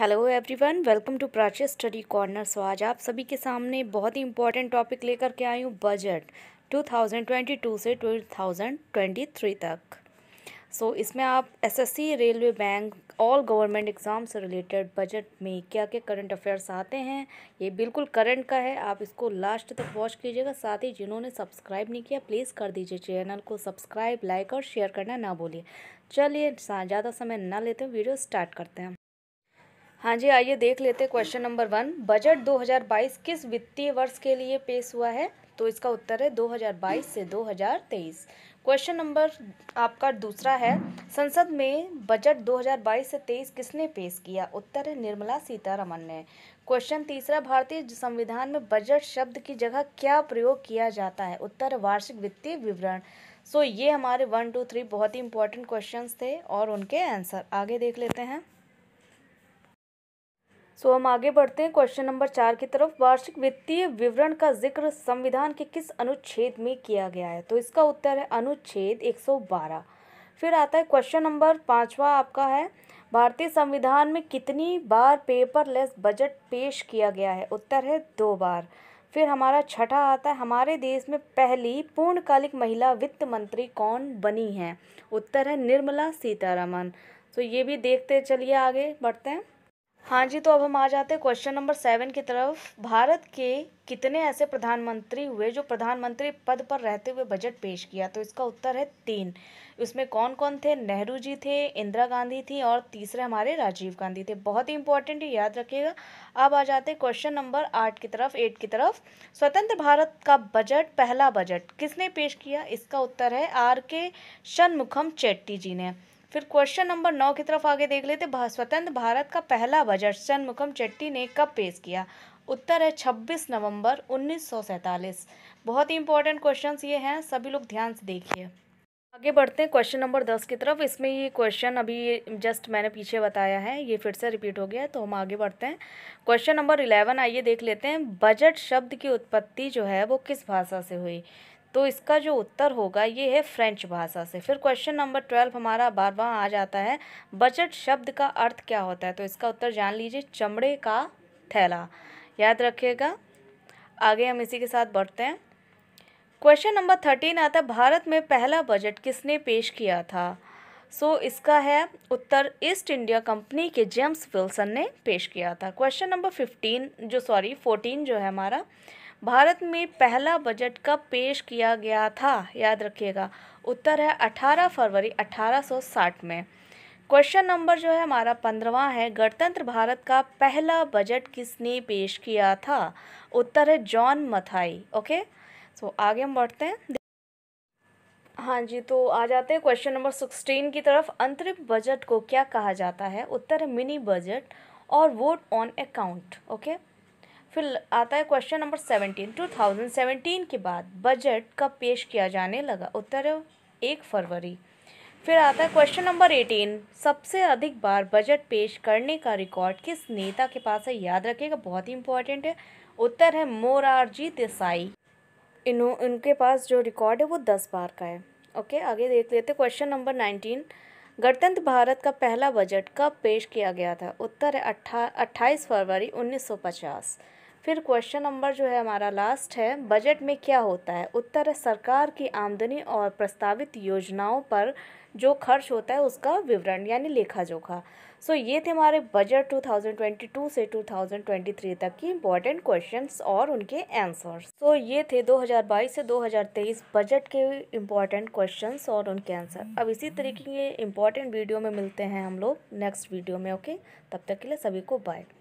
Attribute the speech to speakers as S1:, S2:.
S1: Hello everyone welcome to Prachi study corner so आज आप सभी के सामने बहुत ही इंपॉर्टेंट टॉपिक लेकर के आई हूँ बजट 2022 से 2023 तक सो so, इसमें आप SSC railway bank all government exam से रिलेटेड बजट में क्या क्या करंट अफेयर्स आते हैं ये बिल्कुल करंट का है आप इसको लास्ट तक वॉच कीजिएगा साथ ही जिन्होंने सब्सक्राइब नहीं किया प्लीज़ कर दीजिए चैनल को सब्सक्राइब लाइक और शेयर करना ना भूलिए चलिए ज़्यादा समय ना लेते हैं वीडियो स्टार्ट करते हैं हाँ जी आइए देख लेते क्वेश्चन नंबर वन बजट 2022 किस वित्तीय वर्ष के लिए पेश हुआ है तो इसका उत्तर है 2022 से 2023 क्वेश्चन नंबर आपका दूसरा है संसद में बजट 2022 से 23 किसने पेश किया उत्तर है निर्मला सीतारमन ने क्वेश्चन तीसरा भारतीय संविधान में बजट शब्द की जगह क्या प्रयोग किया जाता है उत्तर वार्षिक वित्तीय विवरण सो ये हमारे वन टू थ्री बहुत ही इंपॉर्टेंट क्वेश्चन थे और उनके आंसर आगे देख लेते हैं सो so, हम आगे बढ़ते हैं क्वेश्चन नंबर चार की तरफ वार्षिक वित्तीय विवरण का जिक्र संविधान के किस अनुच्छेद में किया गया है तो इसका उत्तर है अनुच्छेद बारह फिर आता है क्वेश्चन नंबर पाँचवा आपका है भारतीय संविधान में कितनी बार पेपरलेस बजट पेश किया गया है उत्तर है दो बार फिर हमारा छठा आता है हमारे देश में पहली पूर्णकालिक महिला वित्त मंत्री कौन बनी है उत्तर है निर्मला सीतारमन तो ये भी देखते चलिए आगे बढ़ते हैं हाँ जी तो अब हम आ जाते हैं क्वेश्चन नंबर सेवन की तरफ भारत के कितने ऐसे प्रधानमंत्री हुए जो प्रधानमंत्री पद पर रहते हुए बजट पेश किया तो इसका उत्तर है तीन उसमें कौन कौन थे नेहरू जी थे इंदिरा गांधी थी और तीसरे हमारे राजीव गांधी थे बहुत ही इंपॉर्टेंट याद रखिएगा अब आ जाते हैं क्वेश्चन नंबर आठ की तरफ एट की तरफ स्वतंत्र भारत का बजट पहला बजट किसने पेश किया इसका उत्तर है आर के शनमुखम चेट्टी जी ने फिर क्वेश्चन नंबर नौ की तरफ आगे देख लेते स्वतंत्र भारत का पहला बजट चंद्रमुखम चेट्टी ने कब पेश किया उत्तर है 26 नवंबर 1947 बहुत ही इंपॉर्टेंट क्वेश्चन ये हैं सभी लोग ध्यान से देखिए आगे बढ़ते हैं क्वेश्चन नंबर दस की तरफ इसमें ये क्वेश्चन अभी जस्ट मैंने पीछे बताया है ये फिर से रिपीट हो गया है तो हम आगे बढ़ते हैं क्वेश्चन नंबर इलेवन आइए देख लेते हैं बजट शब्द की उत्पत्ति जो है वो किस भाषा से हुई तो इसका जो उत्तर होगा ये है फ्रेंच भाषा से फिर क्वेश्चन नंबर ट्वेल्व हमारा बार बार आ जाता है बजट शब्द का अर्थ क्या होता है तो इसका उत्तर जान लीजिए चमड़े का थैला याद रखिएगा आगे हम इसी के साथ बढ़ते हैं क्वेश्चन नंबर थर्टीन आता है भारत में पहला बजट किसने पेश किया था सो so, इसका है उत्तर ईस्ट इंडिया कंपनी के जेम्स विल्सन ने पेश किया था क्वेश्चन नंबर फिफ्टीन जो सॉरी फोर्टीन जो है हमारा भारत में पहला बजट कब पेश किया गया था याद रखिएगा उत्तर है 18 फरवरी 1860 में क्वेश्चन नंबर जो है हमारा पंद्रवा है गणतंत्र भारत का पहला बजट किसने पेश किया था उत्तर है John Mathai okay so so, आगे हम बढ़ते हैं हाँ जी तो आ जाते हैं क्वेश्चन नंबर सिक्सटीन की तरफ अंतरिम बजट को क्या कहा जाता है उत्तर है मिनी बजट और वोट ऑन अकाउंट ओके फिर आता है question number seventeen two thousand seventeen के बाद बजट कब पेश किया जाने लगा उत्तर है एक फरवरी फिर आता है क्वेश्चन नंबर एटीन सबसे अधिक बार बजट पेश करने का रिकॉर्ड किस नेता के पास है याद रखिएगा बहुत ही इंपॉर्टेंट है उत्तर है मोरारजी देसाई इन्हों इनके पास जो रिकॉर्ड है वो दस बार का है ओके आगे देख लेते क्वेश्चन नंबर नाइनटीन गणतंत्र भारत का पहला बजट कब पेश किया गया था उत्तर है अट्ठा अट्ठाईस फरवरी उन्नीस सौ पचास फिर क्वेश्चन नंबर जो है हमारा लास्ट है बजट में क्या होता है उत्तर है सरकार की आमदनी और प्रस्तावित योजनाओं पर जो खर्च होता है उसका विवरण यानी लेखा जोखा सो so, ये थे हमारे बजट 2022 से 2023 तक की इम्पॉर्टेंट क्वेश्चंस और उनके आंसर्स सो so, ये थे 2022 से 2023 बजट के इम्पॉर्टेंट क्वेश्चंस और उनके आंसर अब इसी तरीके के इम्पॉर्टेंट वीडियो में मिलते हैं हम लोग नेक्स्ट वीडियो में ओके okay? तब तक के लिए सभी को बाय